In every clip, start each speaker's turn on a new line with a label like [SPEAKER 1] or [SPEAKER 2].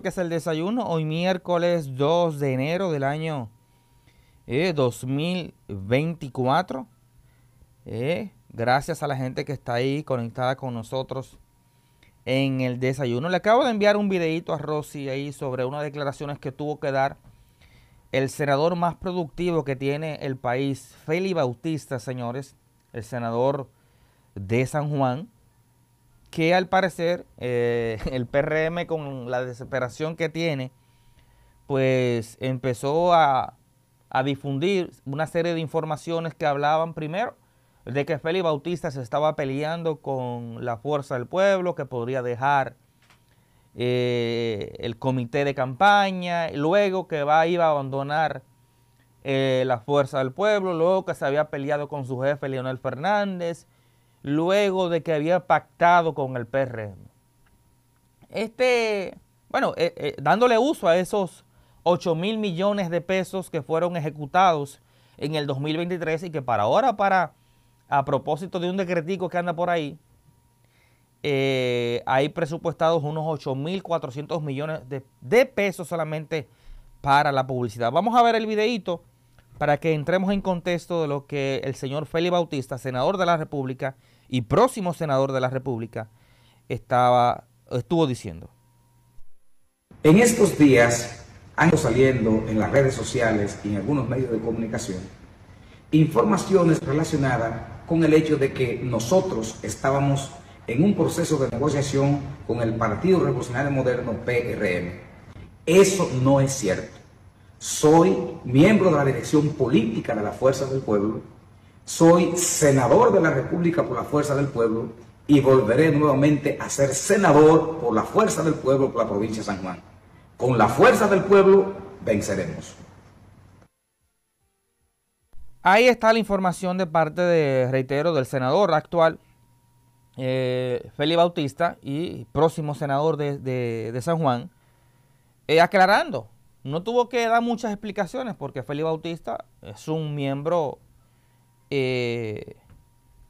[SPEAKER 1] que es el desayuno. Hoy miércoles 2 de enero del año 2024. Eh, eh, gracias a la gente que está ahí conectada con nosotros en el desayuno. Le acabo de enviar un videito a Rosy ahí sobre unas declaraciones que tuvo que dar el senador más productivo que tiene el país, Feli Bautista, señores, el senador de San Juan que al parecer eh, el PRM con la desesperación que tiene, pues empezó a, difundir una serie de informaciones que hablaban primero de que Félix Bautista se estaba peleando con la fuerza del pueblo, que podría dejar eh, el comité de campaña, luego que va, iba a abandonar eh, la fuerza del pueblo, luego que se había peleado con su jefe Leonel Fernández, luego de que había pactado con el PRM. Este, bueno, eh, eh, dándole uso a esos 8 mil millones de pesos que fueron ejecutados en el 2023 y que para ahora, para a propósito de un decretico que anda por ahí, eh, hay presupuestados unos 8.400 millones de, de, pesos solamente para la publicidad. Vamos a ver el videíto para que entremos en contexto de lo que el señor Félix Bautista, senador de la República, y próximo senador de la República, estaba, estuvo diciendo. En estos días han ido saliendo en las redes sociales y en algunos medios de comunicación informaciones relacionadas con el hecho de que nosotros estábamos en un proceso de negociación con el Partido Revolucionario Moderno PRM. Eso no es cierto. Soy miembro de la dirección política de la Fuerza del Pueblo soy senador de la República por la fuerza del pueblo y volveré nuevamente a ser senador por la fuerza del pueblo por la provincia de San Juan. Con la fuerza del pueblo venceremos. Ahí está la información de parte de, reitero, del senador actual, eh, Félix Bautista, y próximo senador de, San Juan, eh, aclarando. No tuvo que dar muchas explicaciones porque Félix Bautista es un miembro eh,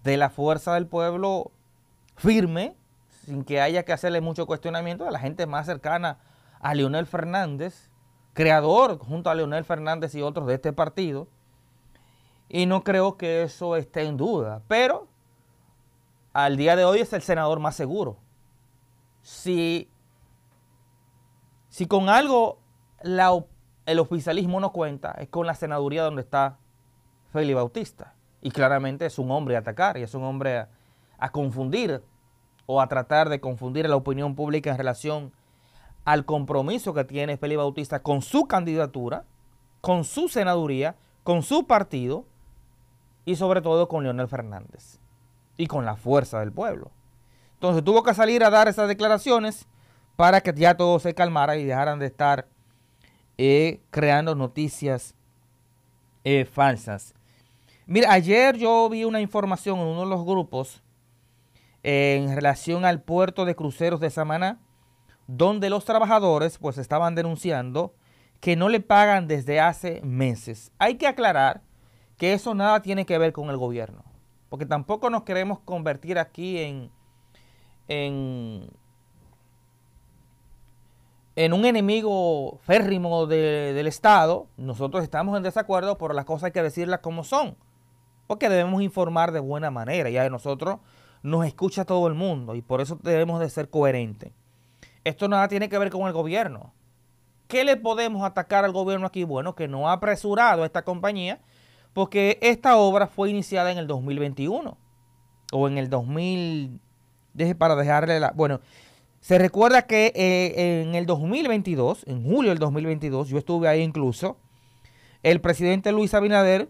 [SPEAKER 1] de la fuerza del pueblo firme, sin que haya que hacerle mucho cuestionamiento, de la gente más cercana a Leonel Fernández, creador junto a Leonel Fernández y otros de este partido. Y no creo que eso esté en duda. Pero al día de hoy es el senador más seguro. Si, si con algo el oficialismo no cuenta, es con la senaduría donde está Feli Bautista. Y claramente es un hombre a atacar y es un hombre a, confundir o a tratar de confundir a la opinión pública en relación al compromiso que tiene Felipe Bautista con su candidatura, con su senaduría, con su partido y sobre todo con Leonel Fernández y con la fuerza del pueblo. Entonces tuvo que salir a dar esas declaraciones para que ya todo se calmara y dejaran de estar eh, creando noticias eh, falsas. Mira, ayer yo vi una información en uno de los grupos en relación al puerto de cruceros de Samaná, donde los trabajadores pues estaban denunciando que no le pagan desde hace meses. Hay que aclarar que eso nada tiene que ver con el gobierno, porque tampoco nos queremos convertir aquí en, en, un enemigo férrimo del Estado. Nosotros estamos en desacuerdo, pero las cosas hay que decirlas como son porque debemos informar de buena manera Ya de nosotros nos escucha todo el mundo y por eso debemos de ser coherentes. Esto nada tiene que ver con el gobierno. ¿Qué le podemos atacar al gobierno aquí? Bueno, que no ha apresurado a esta compañía porque esta obra fue iniciada en el 2021 o en el 2000, Deje para dejarle la... Bueno, se recuerda que eh, en el 2022, en julio del 2022, yo estuve ahí incluso, el presidente Luis Abinader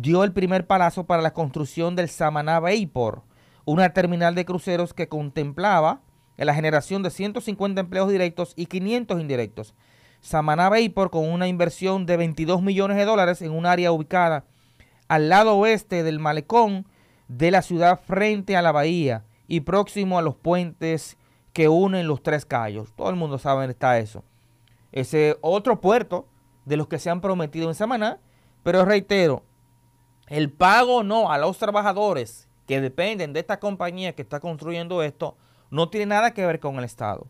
[SPEAKER 1] dio el primer palazo para la construcción del Samaná Bayport, una terminal de cruceros que contemplaba la generación de 150 empleos directos y 500 indirectos. Samaná Bayport, con una inversión de 22 millones de dólares en un área ubicada al lado oeste del malecón de la ciudad frente a la bahía y próximo a los puentes que unen los tres callos. Todo el mundo sabe dónde está eso. Ese otro puerto de los que se han prometido en Samaná, pero reitero, el pago no a los trabajadores que dependen de esta compañía que está construyendo esto no tiene nada que ver con el Estado.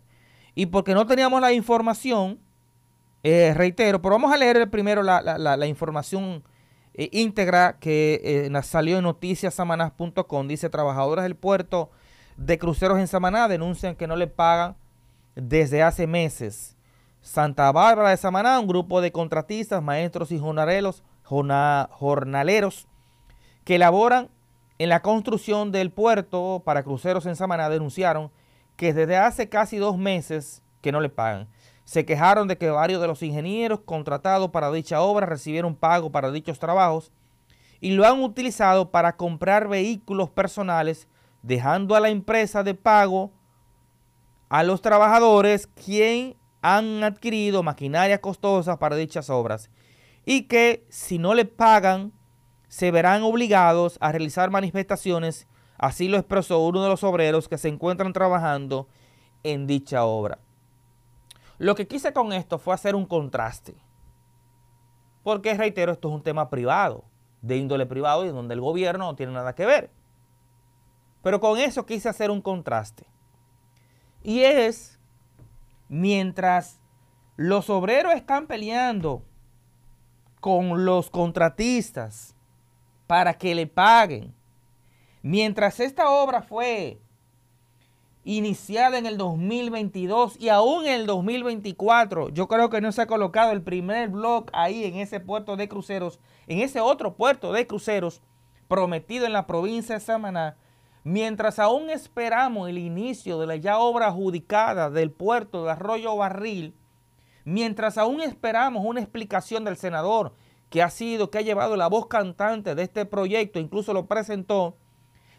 [SPEAKER 1] Y porque no teníamos la información, eh, reitero, pero vamos a leer primero la, información eh, íntegra que eh, salió en noticiasamanás.com. Dice, trabajadores del puerto de cruceros en Samaná denuncian que no le pagan desde hace meses. Santa Bárbara de Samaná, un grupo de contratistas, maestros y jornaleros jornaleros que laboran en la construcción del puerto para cruceros en Samaná denunciaron que desde hace casi dos meses que no le pagan. Se quejaron de que varios de los ingenieros contratados para dicha obra recibieron pago para dichos trabajos y lo han utilizado para comprar vehículos personales, dejando a la empresa de pago a los trabajadores quien han adquirido maquinaria costosa para dichas obras y que si no le pagan se verán obligados a realizar manifestaciones, así lo expresó uno de los obreros que se encuentran trabajando en dicha obra. Lo que quise con esto fue hacer un contraste, porque reitero, esto es un tema privado, de índole privado y donde el gobierno no tiene nada que ver. Pero con eso quise hacer un contraste. Y es, mientras los obreros están peleando con los contratistas para que le paguen. Mientras esta obra fue iniciada en el 2022 y aún en el 2024, yo creo que no se ha colocado el primer blog ahí en ese puerto de cruceros, en ese otro puerto de cruceros prometido en la provincia de Samaná, mientras aún esperamos el inicio de la ya obra adjudicada del puerto de Arroyo Barril, Mientras aún esperamos una explicación del senador que ha sido, que ha llevado la voz cantante de este proyecto, incluso lo presentó,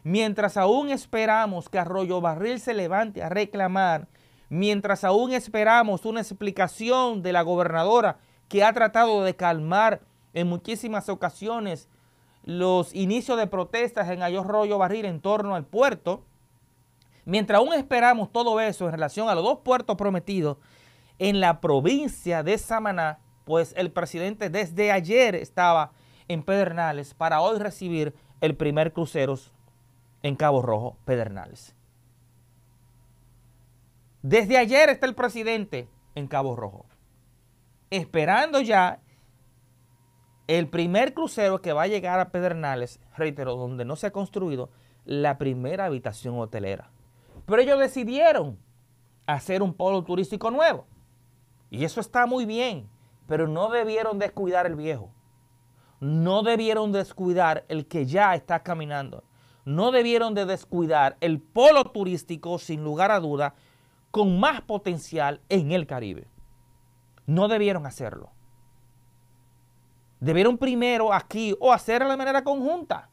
[SPEAKER 1] mientras aún esperamos que Arroyo Barril se levante a reclamar, mientras aún esperamos una explicación de la gobernadora que ha tratado de calmar en muchísimas ocasiones los inicios de protestas en Arroyo Barril en torno al puerto, mientras aún esperamos todo eso en relación a los dos puertos prometidos, en la provincia de Samaná, pues el presidente desde ayer estaba en Pedernales para hoy recibir el primer crucero en Cabo Rojo, Pedernales. Desde ayer está el presidente en Cabo Rojo, esperando ya el primer crucero que va a llegar a Pedernales, reitero, donde no se ha construido la primera habitación hotelera. Pero ellos decidieron hacer un polo turístico nuevo. Y eso está muy bien, pero no debieron descuidar el viejo. No debieron descuidar el que ya está caminando. No debieron de descuidar el polo turístico, sin lugar a duda, con más potencial en el Caribe. No debieron hacerlo. Debieron primero aquí o hacerlo de manera conjunta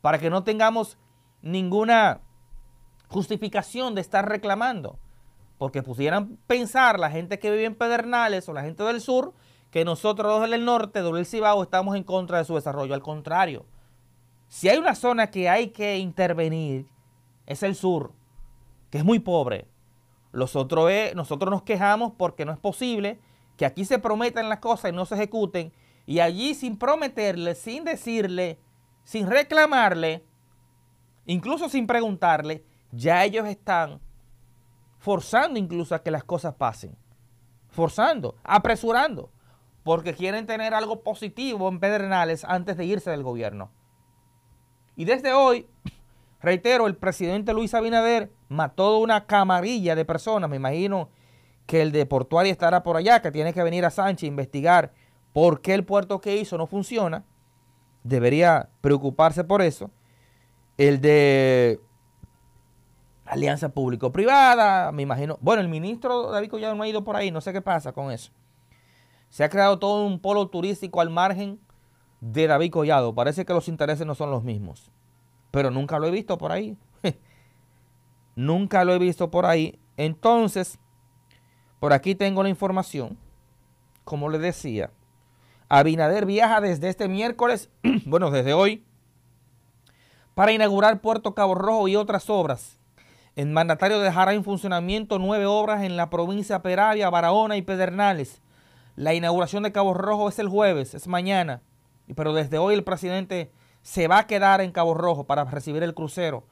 [SPEAKER 1] para que no tengamos ninguna justificación de estar reclamando. Porque pudieran pensar la gente que vive en Pedernales o la gente del sur que nosotros del norte, del Cibao, estamos en contra de su desarrollo. Al contrario, si hay una zona que hay que intervenir, es el sur, que es muy pobre. Los nosotros nos quejamos porque no es posible que aquí se prometan las cosas y no se ejecuten. Y allí sin prometerle, sin decirle, sin reclamarle, incluso sin preguntarle, ya ellos están forzando incluso a que las cosas pasen, forzando, apresurando, porque quieren tener algo positivo en Pedernales antes de irse del gobierno. Y desde hoy, reitero, el presidente Luis Abinader mató una camarilla de personas, me imagino que el de Portuaria estará por allá, que tiene que venir a Sánchez a investigar por qué el puerto que hizo no funciona, debería preocuparse por eso. El de alianza público-privada, me imagino. Bueno, el ministro David Collado no ha ido por ahí, no sé qué pasa con eso. Se ha creado todo un polo turístico al margen de David Collado. Parece que los intereses no son los mismos. Pero nunca lo he visto por ahí. nunca lo he visto por ahí. Entonces, por aquí tengo la información. Como les decía, Abinader viaja desde este miércoles, bueno, desde hoy, para inaugurar Puerto Cabo Rojo y otras obras el mandatario dejará en funcionamiento nueve obras en la provincia Peravia, Barahona y Pedernales. La inauguración de Cabo Rojo es el jueves, es mañana. Pero desde hoy el presidente se va a quedar en Cabo Rojo para recibir el crucero.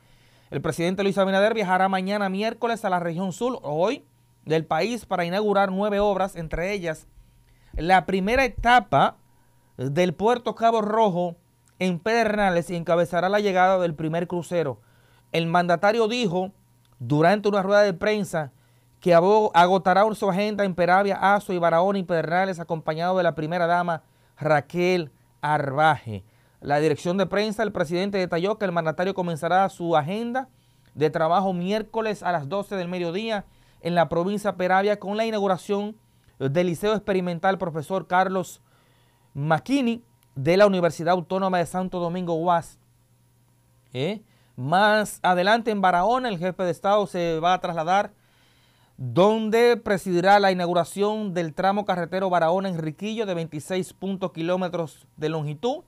[SPEAKER 1] El presidente Luis Abinader viajará mañana miércoles a la región sur, hoy, del país para inaugurar nueve obras, entre ellas la primera etapa del puerto Cabo Rojo en Pedernales y encabezará la llegada del primer crucero. El mandatario dijo durante una rueda de prensa que agotará su agenda en Peravia, Aso y Barahona y Pedernales, acompañado de la primera dama Raquel Arbaje. La dirección de prensa, el presidente detalló que el mandatario comenzará su agenda de trabajo miércoles a las 12 del mediodía en la provincia Peravia con la inauguración del Liceo Experimental Profesor Carlos Maquini de la Universidad Autónoma de Santo Domingo UAS. ¿Eh? Más adelante en Barahona el jefe de Estado se va a trasladar donde presidirá la inauguración del tramo carretero Barahona-Enriquillo de puntos kilómetros de longitud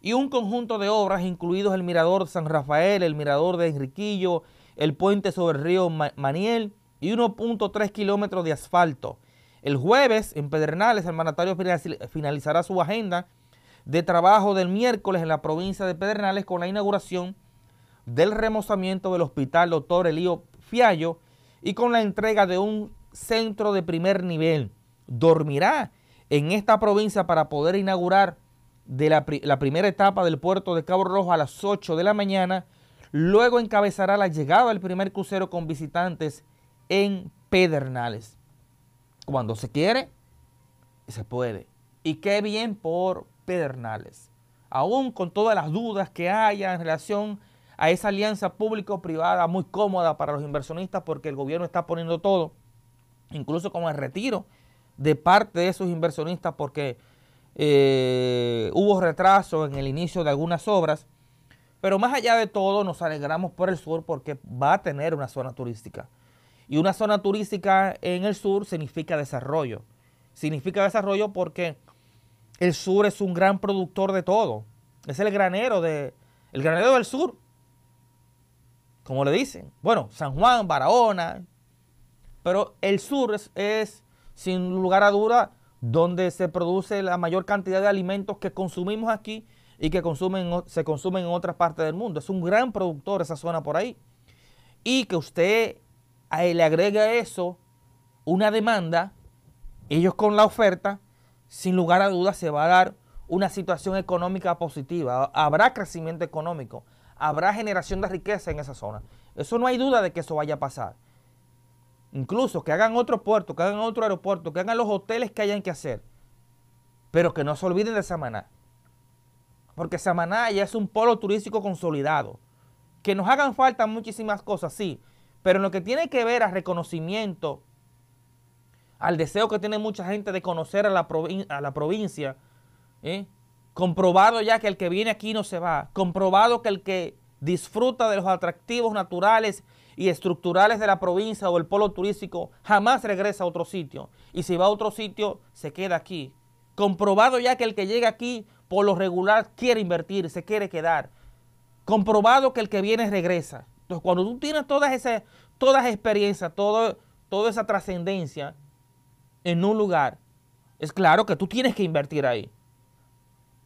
[SPEAKER 1] y un conjunto de obras incluidos el mirador San Rafael, el mirador de Enriquillo, el puente sobre el río Maniel y 1.3 kilómetros de asfalto. El jueves en Pedernales el mandatario finalizará su agenda de trabajo del miércoles en la provincia de Pedernales con la inauguración del remozamiento del Hospital Doctor Elío Fiallo y con la entrega de un centro de primer nivel. Dormirá en esta provincia para poder inaugurar de la, la primera etapa del puerto de Cabo Rojo a las 8 de la mañana. Luego encabezará la llegada del primer crucero con visitantes en Pedernales. Cuando se quiere, se puede. Y qué bien por Pedernales. Aún con todas las dudas que haya en relación a esa alianza público-privada muy cómoda para los inversionistas porque el gobierno está poniendo todo, incluso con el retiro de parte de esos inversionistas porque eh, hubo retraso en el inicio de algunas obras. Pero más allá de todo, nos alegramos por el sur porque va a tener una zona turística. Y una zona turística en el sur significa desarrollo. Significa desarrollo porque el sur es un gran productor de todo. Es el granero de el granero del sur como le dicen. Bueno, San Juan, Barahona. Pero el sur es, sin lugar a duda, donde se produce la mayor cantidad de alimentos que consumimos aquí y que se consumen en otras partes del mundo. Es un gran productor esa zona por ahí. Y que usted le agregue a eso una demanda, ellos con la oferta, sin lugar a duda se va a dar una situación económica positiva. Habrá crecimiento económico habrá generación de riqueza en esa zona. Eso no hay duda de que eso vaya a pasar. Incluso que hagan otro puerto, que hagan otro aeropuerto, que hagan los hoteles que hayan que hacer. Pero que no se olviden de Samaná. Porque Samaná ya es un polo turístico consolidado. Que nos hagan falta muchísimas cosas, sí. Pero en lo que tiene que ver al reconocimiento, al deseo que tiene mucha gente de conocer a la, a la provincia, ¿eh? comprobado ya que el que viene aquí no se va, comprobado que el que disfruta de los atractivos naturales y estructurales de la provincia o el polo turístico jamás regresa a otro sitio. Y si va a otro sitio, se queda aquí. Comprobado ya que el que llega aquí por lo regular quiere invertir, se quiere quedar. Comprobado que el que viene regresa. Entonces, cuando tú tienes todas esas, todas experiencias, todo, toda esa trascendencia en un lugar, es claro que tú tienes que invertir ahí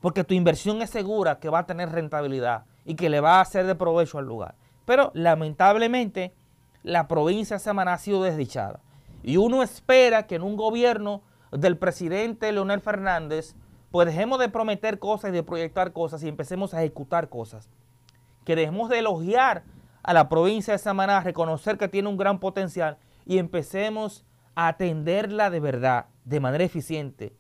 [SPEAKER 1] porque tu inversión es segura que va a tener rentabilidad y que le va a hacer de provecho al lugar. Pero lamentablemente la provincia de Samaná ha sido desdichada. Y uno espera que en un gobierno del presidente Leonel Fernández, pues dejemos de prometer cosas y de proyectar cosas y empecemos a ejecutar cosas. Que dejemos de elogiar a la provincia de Samaná, reconocer que tiene un gran potencial y empecemos a atenderla de verdad, de manera eficiente,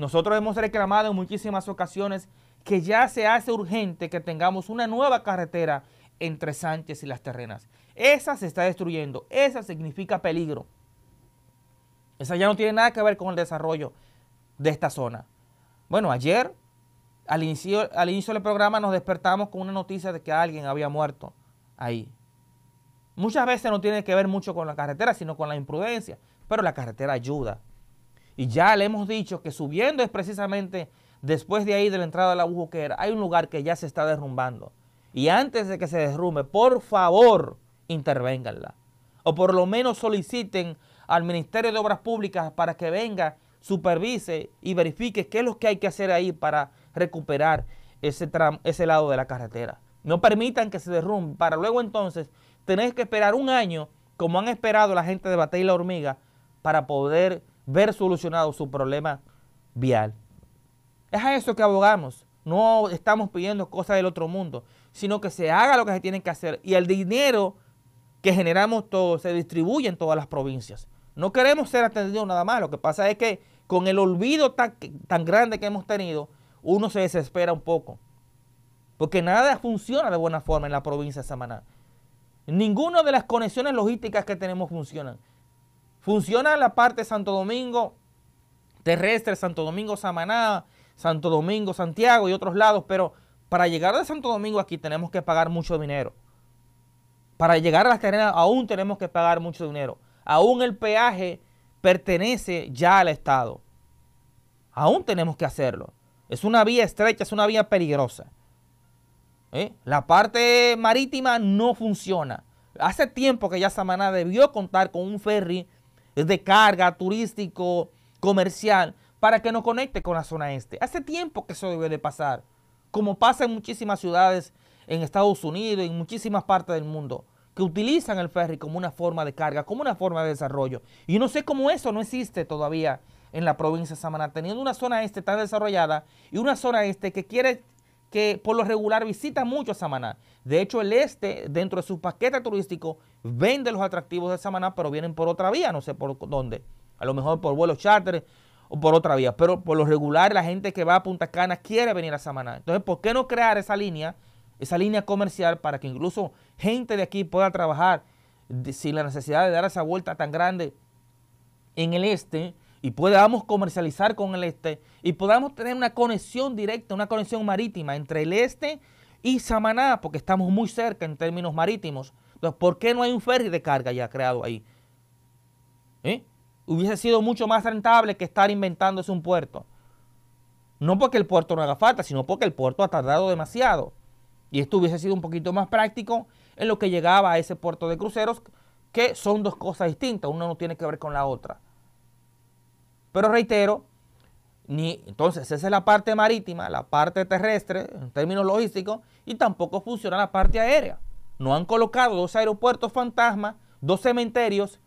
[SPEAKER 1] nosotros hemos reclamado en muchísimas ocasiones que ya se hace urgente que tengamos una nueva carretera entre Sánchez y las terrenas. Esa se está destruyendo, esa significa peligro. Esa ya no tiene nada que ver con el desarrollo de esta zona. Bueno, ayer, al inicio, al inicio del programa, nos despertamos con una noticia de que alguien había muerto ahí. Muchas veces no tiene que ver mucho con la carretera, sino con la imprudencia, pero la carretera ayuda. Y ya le hemos dicho que subiendo es precisamente después de ahí de la entrada de la bujuquera, hay un lugar que ya se está derrumbando. Y antes de que se derrumbe, por favor, intervénganla. O por lo menos soliciten al Ministerio de Obras Públicas para que venga, supervise y verifique qué es lo que hay que hacer ahí para recuperar ese, ese lado de la carretera. No permitan que se derrumbe para luego entonces tener que esperar un año, como han esperado la gente de Batey y la Hormiga, para poder ver solucionado su problema vial. Es a eso que abogamos. No estamos pidiendo cosas del otro mundo, sino que se haga lo que se tiene que hacer y el dinero que generamos todo se distribuye en todas las provincias. No queremos ser atendidos nada más. Lo que pasa es que con el olvido tan, tan grande que hemos tenido, uno se desespera un poco. Porque nada funciona de buena forma en la provincia de Samaná. Ninguna de las conexiones logísticas que tenemos funcionan. Funciona la parte de Santo Domingo terrestre, Santo Domingo Samaná, Santo Domingo Santiago y otros lados, pero para llegar de Santo Domingo aquí tenemos que pagar mucho dinero. Para llegar a las terrenas aún tenemos que pagar mucho dinero. Aún el peaje pertenece ya al Estado. Aún tenemos que hacerlo. Es una vía estrecha, es una vía peligrosa. ¿Eh? La parte marítima no funciona. Hace tiempo que ya Samaná debió contar con un ferry de carga, turístico, comercial, para que nos conecte con la zona este. Hace tiempo que eso debe de pasar, como pasa en muchísimas ciudades en Estados Unidos, en muchísimas partes del mundo, que utilizan el ferry como una forma de carga, como una forma de desarrollo. Y no sé cómo eso no existe todavía en la provincia de Samaná, teniendo una zona este tan desarrollada y una zona este que quiere que por lo regular visita mucho a Samaná. De hecho, el este, dentro de su paquete turístico, vende los atractivos de Samaná, pero vienen por otra vía, no sé por dónde. A lo mejor por vuelos charter o por otra vía. Pero por lo regular, la gente que va a Punta Cana quiere venir a Samaná. Entonces, ¿por qué no crear esa línea, esa línea comercial, para que incluso gente de aquí pueda trabajar sin la necesidad de dar esa vuelta tan grande en el este? y podamos comercializar con el este y podamos tener una conexión directa, una conexión marítima entre el este y Samaná, porque estamos muy cerca en términos marítimos. Entonces, ¿por qué no hay un ferry de carga ya creado ahí? ¿Eh? Hubiese sido mucho más rentable que estar inventándose un puerto. No porque el puerto no haga falta, sino porque el puerto ha tardado demasiado. Y esto hubiese sido un poquito más práctico en lo que llegaba a ese puerto de cruceros, que son dos cosas distintas, una no tiene que ver con la otra. Pero reitero, ni, entonces esa es la parte marítima, la parte terrestre, en términos logísticos, y tampoco funciona la parte aérea. No han colocado dos aeropuertos fantasmas, dos cementerios,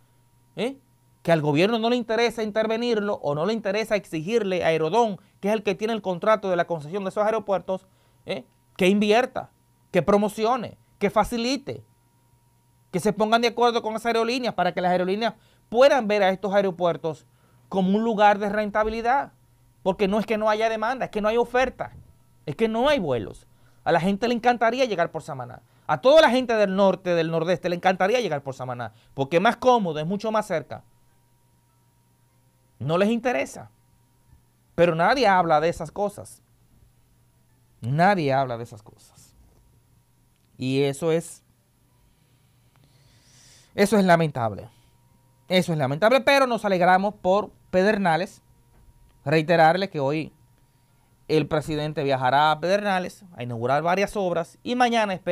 [SPEAKER 1] ¿eh? que al gobierno no le interesa intervenirlo o no le interesa exigirle a Aerodón, que es el que tiene el contrato de la concesión de esos aeropuertos, ¿eh? que invierta, que promocione, que facilite, que se pongan de acuerdo con las aerolíneas para que las aerolíneas puedan ver a estos aeropuertos como un lugar de rentabilidad. Porque no es que no haya demanda, es que no hay oferta, es que no hay vuelos. A la gente le encantaría llegar por Samaná. A toda la gente del norte, del nordeste, le encantaría llegar por Samaná, porque es más cómodo, es mucho más cerca. No les interesa. Pero nadie habla de esas cosas. Nadie habla de esas cosas. Y eso es... Eso es lamentable. Eso es lamentable, pero nos alegramos por Pedernales. reiterarle que hoy el presidente viajará a Pedernales a inaugurar varias obras y mañana espera.